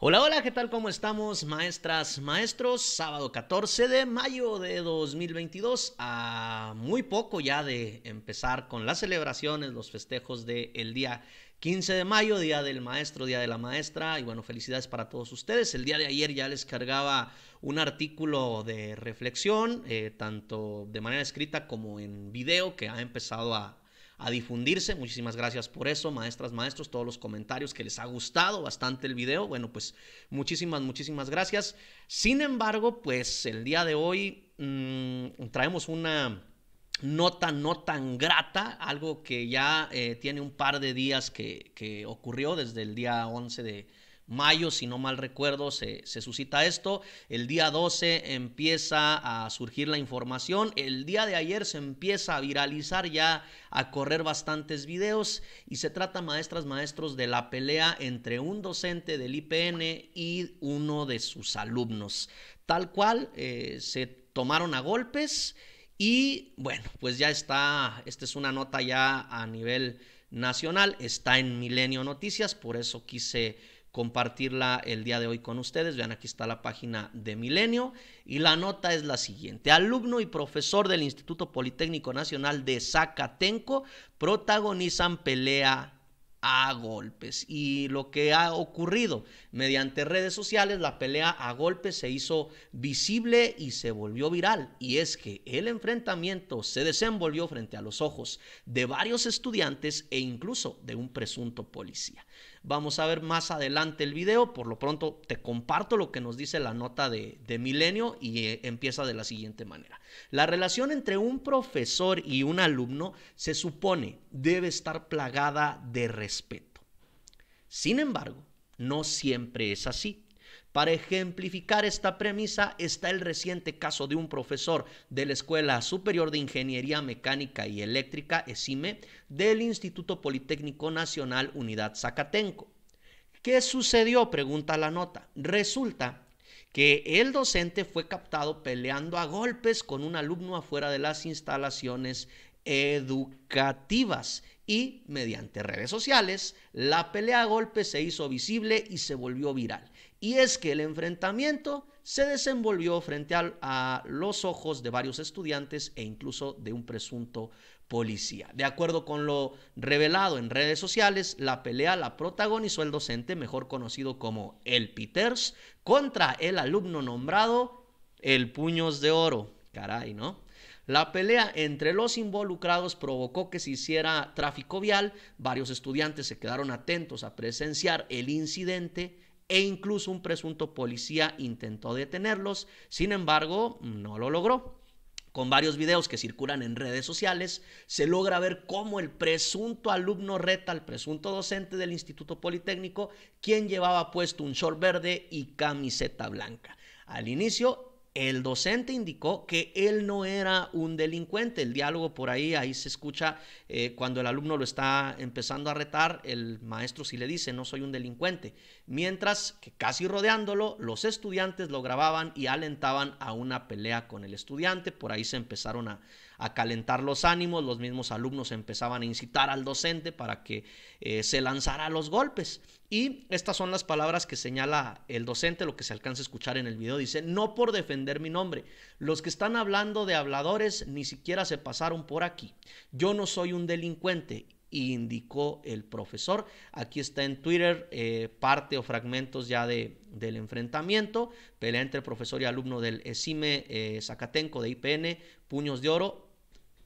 Hola, hola, ¿qué tal? ¿Cómo estamos, maestras, maestros? Sábado 14 de mayo de 2022, a muy poco ya de empezar con las celebraciones, los festejos del día 15 de mayo, Día del Maestro, Día de la Maestra, y bueno, felicidades para todos ustedes. El día de ayer ya les cargaba un artículo de reflexión, eh, tanto de manera escrita como en video, que ha empezado a a difundirse. Muchísimas gracias por eso, maestras, maestros, todos los comentarios que les ha gustado bastante el video. Bueno, pues muchísimas, muchísimas gracias. Sin embargo, pues el día de hoy mm, traemos una nota no tan grata, algo que ya eh, tiene un par de días que, que ocurrió desde el día 11 de mayo, si no mal recuerdo, se, se, suscita esto. El día 12 empieza a surgir la información. El día de ayer se empieza a viralizar ya, a correr bastantes videos. Y se trata, maestras, maestros, de la pelea entre un docente del IPN y uno de sus alumnos. Tal cual, eh, se tomaron a golpes. Y bueno, pues ya está, esta es una nota ya a nivel nacional, está en Milenio Noticias, por eso quise compartirla el día de hoy con ustedes. Vean, aquí está la página de Milenio y la nota es la siguiente. Alumno y profesor del Instituto Politécnico Nacional de Zacatenco protagonizan pelea a golpes y lo que ha ocurrido mediante redes sociales la pelea a golpes se hizo visible y se volvió viral y es que el enfrentamiento se desenvolvió frente a los ojos de varios estudiantes e incluso de un presunto policía Vamos a ver más adelante el video. Por lo pronto te comparto lo que nos dice la nota de, de Milenio y eh, empieza de la siguiente manera. La relación entre un profesor y un alumno se supone debe estar plagada de respeto. Sin embargo, no siempre es así. Para ejemplificar esta premisa está el reciente caso de un profesor de la Escuela Superior de Ingeniería Mecánica y Eléctrica, ESIME, del Instituto Politécnico Nacional Unidad Zacatenco. ¿Qué sucedió? Pregunta la nota. Resulta que el docente fue captado peleando a golpes con un alumno afuera de las instalaciones educativas y mediante redes sociales la pelea a golpes se hizo visible y se volvió viral y es que el enfrentamiento se desenvolvió frente a, los ojos de varios estudiantes e incluso de un presunto policía. De acuerdo con lo revelado en redes sociales, la pelea la protagonizó el docente, mejor conocido como el Peters, contra el alumno nombrado el Puños de Oro. Caray, ¿no? La pelea entre los involucrados provocó que se hiciera tráfico vial, varios estudiantes se quedaron atentos a presenciar el incidente, e incluso un presunto policía intentó detenerlos, sin embargo, no lo logró. Con varios videos que circulan en redes sociales, se logra ver cómo el presunto alumno reta al presunto docente del Instituto Politécnico, quien llevaba puesto un short verde y camiseta blanca. Al inicio, el docente indicó que él no era un delincuente. El diálogo por ahí, ahí se escucha eh, cuando el alumno lo está empezando a retar, el maestro sí le dice, no soy un delincuente. Mientras que casi rodeándolo, los estudiantes lo grababan y alentaban a una pelea con el estudiante. Por ahí se empezaron a, a calentar los ánimos, los mismos alumnos empezaban a incitar al docente para que eh, se lanzara los golpes. Y estas son las palabras que señala el docente, lo que se alcanza a escuchar en el video. Dice, no por defender mi nombre, los que están hablando de habladores ni siquiera se pasaron por aquí. Yo no soy un delincuente indicó el profesor. Aquí está en Twitter eh, parte o fragmentos ya de, del enfrentamiento, pelea entre profesor y alumno del ESIME eh, Zacatenco de IPN, puños de oro,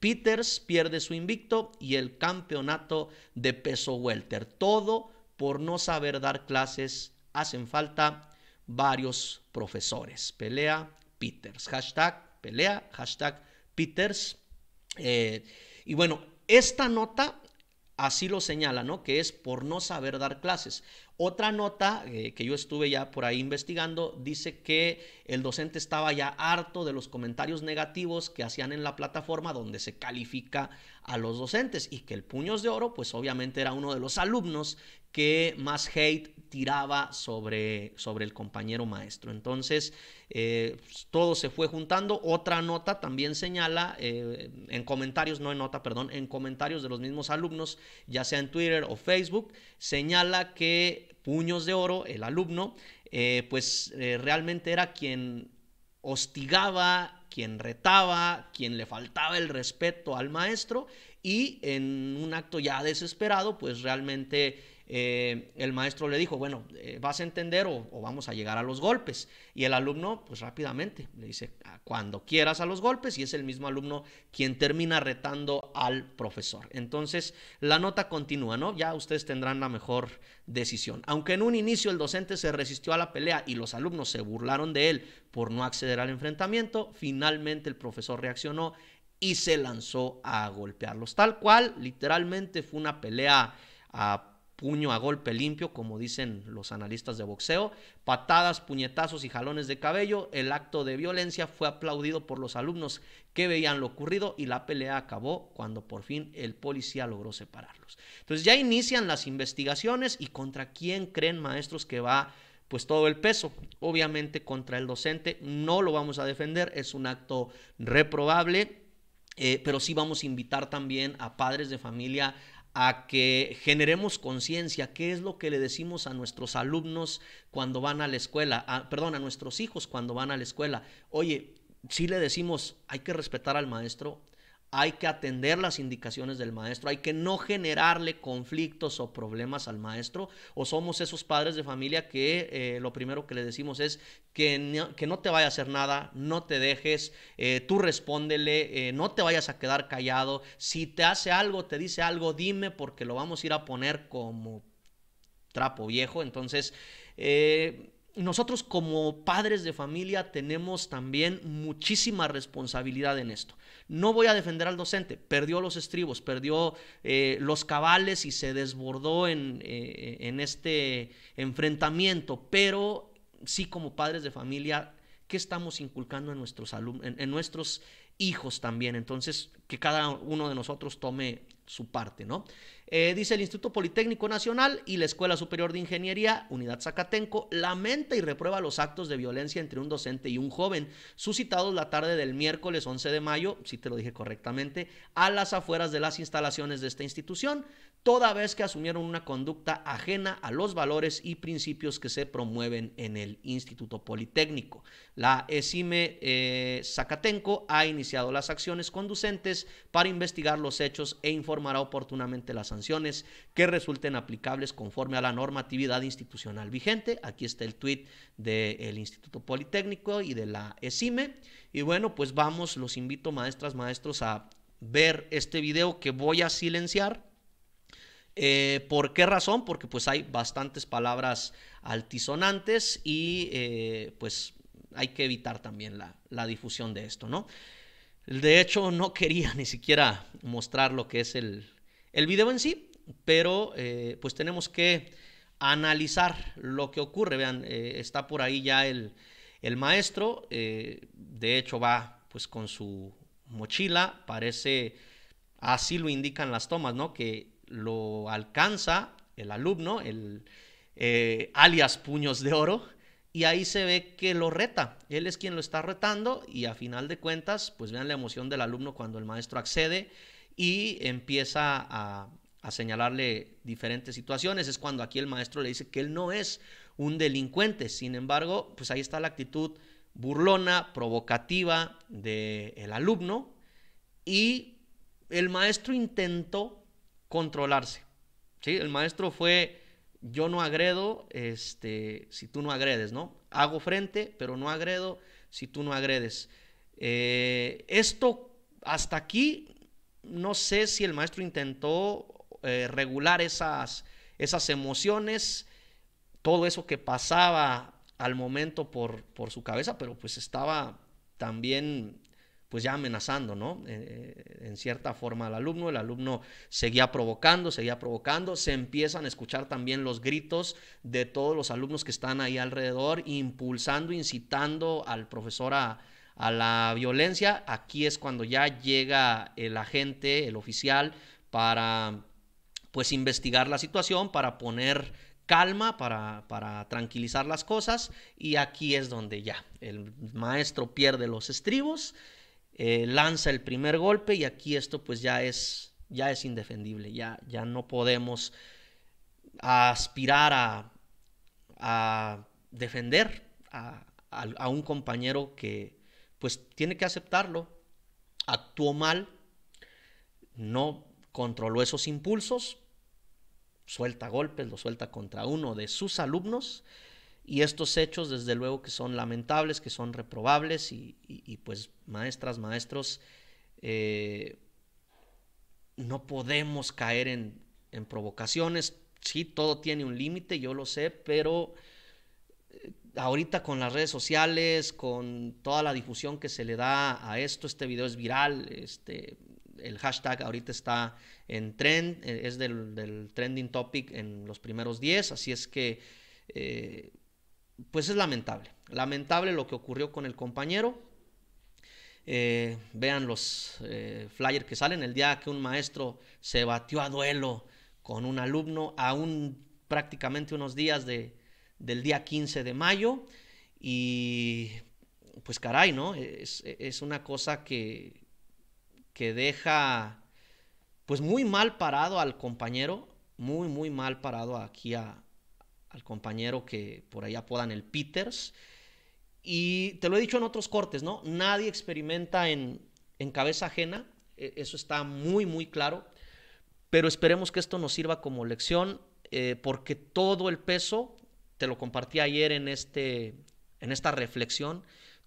Peters pierde su invicto y el campeonato de peso welter. Todo por no saber dar clases. Hacen falta varios profesores. Pelea Peters. Hashtag pelea, hashtag Peters. Eh, y bueno, esta nota así lo señala, ¿no? Que es por no saber dar clases. Otra nota eh, que yo estuve ya por ahí investigando dice que el docente estaba ya harto de los comentarios negativos que hacían en la plataforma donde se califica a los docentes y que el puños de oro pues obviamente era uno de los alumnos que más hate tiraba sobre, sobre el compañero maestro. Entonces, eh, pues, todo se fue juntando. Otra nota también señala, eh, en comentarios, no en nota, perdón, en comentarios de los mismos alumnos, ya sea en Twitter o Facebook, señala que puños de oro, el alumno, eh, pues eh, realmente era quien hostigaba, quien retaba, quien le faltaba el respeto al maestro y en un acto ya desesperado, pues realmente eh, el maestro le dijo, bueno, eh, vas a entender o, o, vamos a llegar a los golpes. Y el alumno, pues rápidamente, le dice, ah, cuando quieras a los golpes, y es el mismo alumno quien termina retando al profesor. Entonces, la nota continúa, ¿no? Ya ustedes tendrán la mejor decisión. Aunque en un inicio el docente se resistió a la pelea y los alumnos se burlaron de él por no acceder al enfrentamiento, finalmente el profesor reaccionó y se lanzó a golpearlos. Tal cual, literalmente fue una pelea a puño a golpe limpio, como dicen los analistas de boxeo, patadas, puñetazos y jalones de cabello. El acto de violencia fue aplaudido por los alumnos que veían lo ocurrido y la pelea acabó cuando por fin el policía logró separarlos. Entonces ya inician las investigaciones y contra quién creen maestros que va pues todo el peso, obviamente contra el docente, no lo vamos a defender, es un acto reprobable, eh, pero sí vamos a invitar también a padres de familia a que generemos conciencia, qué es lo que le decimos a nuestros alumnos cuando van a la escuela, perdón, a nuestros hijos cuando van a la escuela. Oye, si le decimos, hay que respetar al maestro, hay que atender las indicaciones del maestro, hay que no generarle conflictos o problemas al maestro, o somos esos padres de familia que eh, lo primero que le decimos es que no, que no, te vaya a hacer nada, no te dejes, eh, tú respóndele, eh, no te vayas a quedar callado, si te hace algo, te dice algo, dime porque lo vamos a ir a poner como trapo viejo, entonces nosotros como padres de familia tenemos también muchísima responsabilidad en esto. No voy a defender al docente, perdió los estribos, perdió eh, los cabales y se desbordó eh, en, este enfrentamiento, pero sí como padres de familia, ¿qué estamos inculcando en nuestros, en nuestros hijos también? Entonces, que cada uno de nosotros tome su parte, ¿no? Eh, dice el Instituto Politécnico Nacional y la Escuela Superior de Ingeniería, Unidad Zacatenco, lamenta y reprueba los actos de violencia entre un docente y un joven suscitados la tarde del miércoles 11 de mayo, si te lo dije correctamente, a las afueras de las instalaciones de esta institución, toda vez que asumieron una conducta ajena a los valores y principios que se promueven en el Instituto Politécnico. La ESIME eh, Zacatenco ha iniciado las acciones conducentes para investigar los hechos e informará oportunamente las que resulten aplicables conforme a la normatividad institucional vigente. Aquí está el tuit del Instituto Politécnico y de la ESIME. E. Y bueno, pues vamos, los invito maestras, maestros a ver este video que voy a silenciar. Eh, ¿Por qué razón? Porque pues hay bastantes palabras altisonantes y eh, pues hay que evitar también la, la, difusión de esto, ¿no? De hecho, no quería ni siquiera mostrar lo que es el, el video en sí, pero eh, pues tenemos que analizar lo que ocurre. Vean, eh, está por ahí ya el, el maestro, eh, de hecho va pues con su mochila, parece, así lo indican las tomas, ¿no? Que lo alcanza el alumno, el alias Puños de Oro, y ahí se ve que lo reta. Él es quien lo está retando y a final de cuentas, pues vean la emoción del alumno cuando el maestro accede y empieza a, señalarle diferentes situaciones. Es cuando aquí el maestro le dice que él no es un delincuente. Sin embargo, pues ahí está la actitud burlona, provocativa del alumno y el maestro intentó controlarse. ¿sí? El maestro fue, yo no agredo este, si tú no agredes, ¿no? Hago frente, pero no agredo si tú no agredes. Eh, esto hasta aquí no sé si el maestro intentó eh, regular esas, esas emociones, todo eso que pasaba al momento por, por su cabeza, pero pues estaba también pues ya amenazando, ¿no? Eh, eh, en cierta forma al alumno, el alumno seguía provocando, seguía provocando, se empiezan a escuchar también los gritos de todos los alumnos que están ahí alrededor, impulsando, incitando al profesor a, a la violencia, aquí es cuando ya llega el agente, el oficial, para pues investigar la situación, para poner calma, para, tranquilizar las cosas y aquí es donde ya el maestro pierde los estribos, eh, lanza el primer golpe y aquí esto pues ya es, ya es indefendible, ya, ya no podemos aspirar a, a defender a un compañero que, pues tiene que aceptarlo. Actuó mal, no controló esos impulsos, suelta golpes, lo suelta contra uno de sus alumnos. Y estos hechos, desde luego, que son lamentables, que son reprobables, y, pues maestras, maestros, eh, no podemos caer en, en provocaciones. Sí, todo tiene un límite, yo lo sé, pero eh, ahorita con las redes sociales, con toda la difusión que se le da a esto, este video es viral, este, el hashtag ahorita está en trend, eh, es del, trending topic en los primeros 10, así es que, eh, pues es lamentable, lamentable lo que ocurrió con el compañero. Eh, vean los flyers que salen el día que un maestro se batió a duelo con un alumno a prácticamente unos días de, del día 15 de mayo y pues caray, ¿no? Es, es una cosa que, que deja pues muy mal parado al compañero, muy, muy mal parado aquí a, al compañero que por ahí apodan el Peters. Y te lo he dicho en otros cortes, ¿no? Nadie experimenta en, en cabeza ajena, e, eso está muy, muy claro, pero esperemos que esto nos sirva como lección, eh, porque todo el peso te lo compartí ayer en, este, en esta reflexión,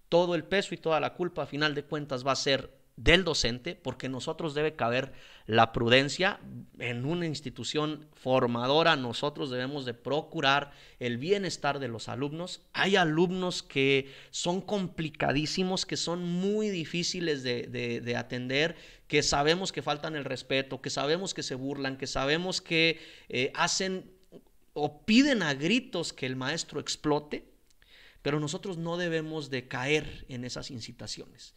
todo el peso y toda la culpa a final de cuentas va a ser del docente, porque nosotros debe caber la prudencia en una institución formadora, nosotros debemos de procurar el bienestar de los alumnos. Hay alumnos que son complicadísimos, que son muy difíciles de, atender, que sabemos que faltan el respeto, que sabemos que se burlan, que sabemos que eh, hacen o piden a gritos que el maestro explote, pero nosotros no debemos de caer en esas incitaciones.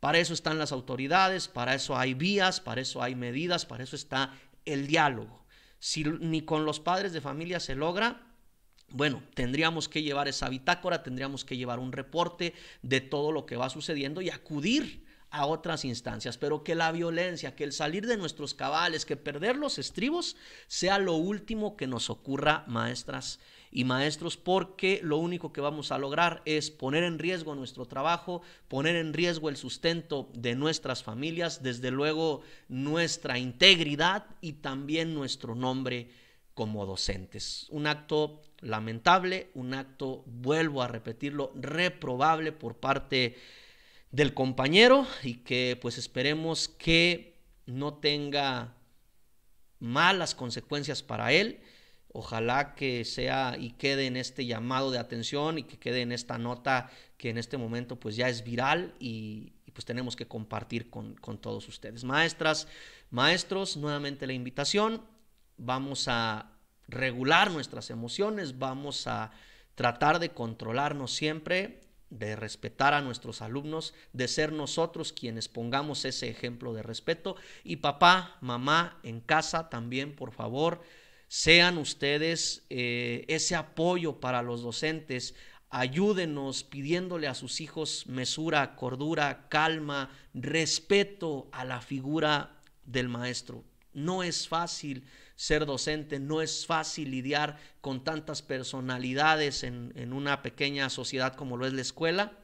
Para eso están las autoridades, para eso hay vías, para eso hay medidas, para eso está el diálogo. Si ni con los padres de familia se logra, bueno, tendríamos que llevar esa bitácora, tendríamos que llevar un reporte de todo lo que va sucediendo y acudir a otras instancias, pero que la violencia, que el salir de nuestros cabales, que perder los estribos, sea lo último que nos ocurra, maestras y maestros, porque lo único que vamos a lograr es poner en riesgo nuestro trabajo, poner en riesgo el sustento de nuestras familias, desde luego nuestra integridad y también nuestro nombre como docentes. Un acto lamentable, un acto, vuelvo a repetirlo, reprobable por parte de del compañero y que pues esperemos que no tenga malas consecuencias para él. Ojalá que sea y quede en este llamado de atención y que quede en esta nota que en este momento pues ya es viral y, pues tenemos que compartir con, con todos ustedes. Maestras, maestros, nuevamente la invitación. Vamos a regular nuestras emociones, vamos a tratar de controlarnos siempre de respetar a nuestros alumnos, de ser nosotros quienes pongamos ese ejemplo de respeto. Y papá, mamá, en casa también, por favor, sean ustedes eh, ese apoyo para los docentes. Ayúdenos pidiéndole a sus hijos mesura, cordura, calma, respeto a la figura del maestro. No es fácil ser docente, no es fácil lidiar con tantas personalidades en, una pequeña sociedad como lo es la escuela.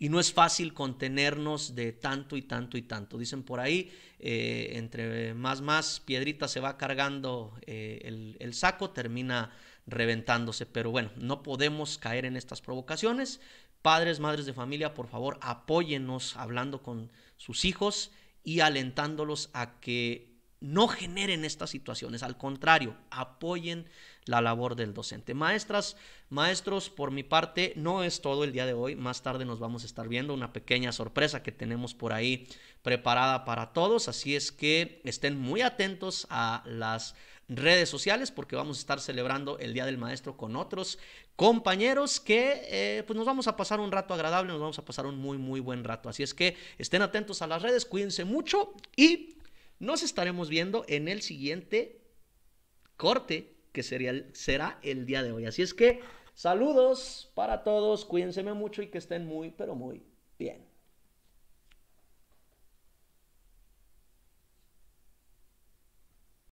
Y no es fácil contenernos de tanto y tanto y tanto. Dicen por ahí, eh, entre más más piedrita se va cargando eh, el, el, saco, termina reventándose. Pero bueno, no podemos caer en estas provocaciones. Padres, madres de familia, por favor, apóyennos hablando con sus hijos y alentándolos a que no generen estas situaciones, al contrario, apoyen la labor del docente. Maestras, maestros, por mi parte, no es todo el día de hoy. Más tarde nos vamos a estar viendo una pequeña sorpresa que tenemos por ahí preparada para todos. Así es que estén muy atentos a las redes sociales porque vamos a estar celebrando el Día del Maestro con otros compañeros que eh, pues nos vamos a pasar un rato agradable, nos vamos a pasar un muy muy buen rato. Así es que estén atentos a las redes, cuídense mucho y nos estaremos viendo en el siguiente corte, que sería será el día de hoy. Así es que saludos para todos, cuídense mucho y que estén muy, pero muy bien.